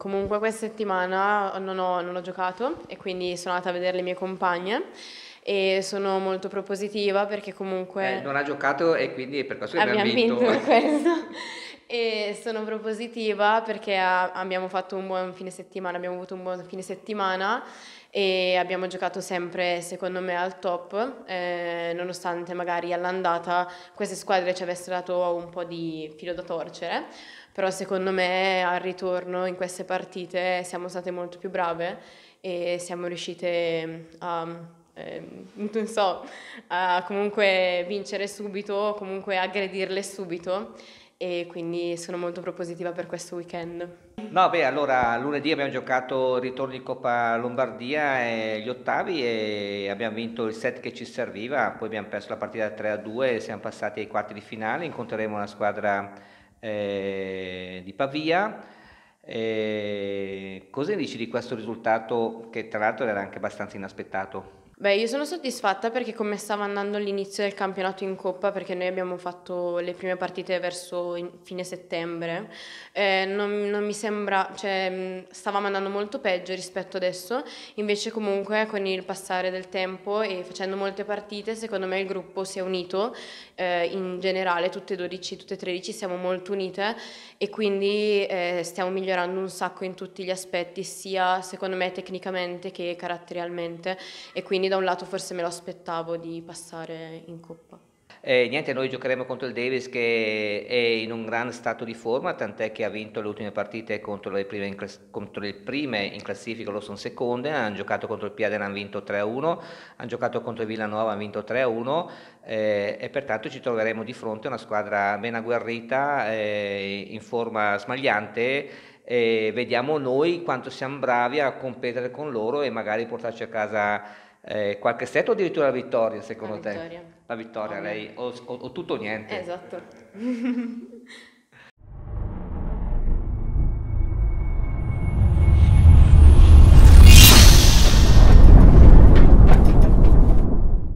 Comunque questa settimana non ho, non ho giocato e quindi sono andata a vedere le mie compagne e sono molto propositiva perché comunque... Eh, non ha giocato e quindi per questo abbiamo, abbiamo vinto. vinto questo. E sono propositiva perché abbiamo fatto un buon fine settimana, abbiamo avuto un buon fine settimana e abbiamo giocato sempre secondo me al top, eh, nonostante magari all'andata queste squadre ci avessero dato un po' di filo da torcere, però secondo me al ritorno in queste partite siamo state molto più brave e siamo riuscite a... Ehm, non so, a comunque vincere subito, comunque aggredirle subito e quindi sono molto propositiva per questo weekend. No, beh, allora lunedì abbiamo giocato il ritorno di Coppa Lombardia, eh, gli ottavi e abbiamo vinto il set che ci serviva, poi abbiamo perso la partita 3 a 2 e siamo passati ai quarti di finale, incontreremo una squadra eh, di Pavia. Eh, cosa dici di questo risultato che tra l'altro era anche abbastanza inaspettato? Beh, io sono soddisfatta perché come stava andando l'inizio del campionato in Coppa, perché noi abbiamo fatto le prime partite verso fine settembre, eh, non, non, mi sembra, cioè mm, stavamo andando molto peggio rispetto adesso, invece comunque con il passare del tempo e facendo molte partite, secondo me il gruppo si è unito, eh, in generale tutte 12, tutte 13 siamo molto unite e quindi eh, stiamo migliorando un sacco in tutti gli aspetti, sia secondo me tecnicamente che caratterialmente e quindi da un lato forse me lo aspettavo di passare in coppa. Eh, niente, noi giocheremo contro il Davis che è in un gran stato di forma, tant'è che ha vinto le ultime partite contro le prime in, class- contro le prime in classifica, lo sono seconde, hanno giocato contro il Piadena, hanno vinto 3-1, hanno giocato contro il Villanova, hanno vinto 3-1 eh, e pertanto ci troveremo di fronte a una squadra ben agguerrita, eh, in forma smagliante vediamo noi quanto siamo bravi a competere con loro e magari portarci a casa eh, qualche set o addirittura la vittoria secondo la te? Vittoria. La vittoria, oh, lei, o, o, o tutto o niente. Esatto.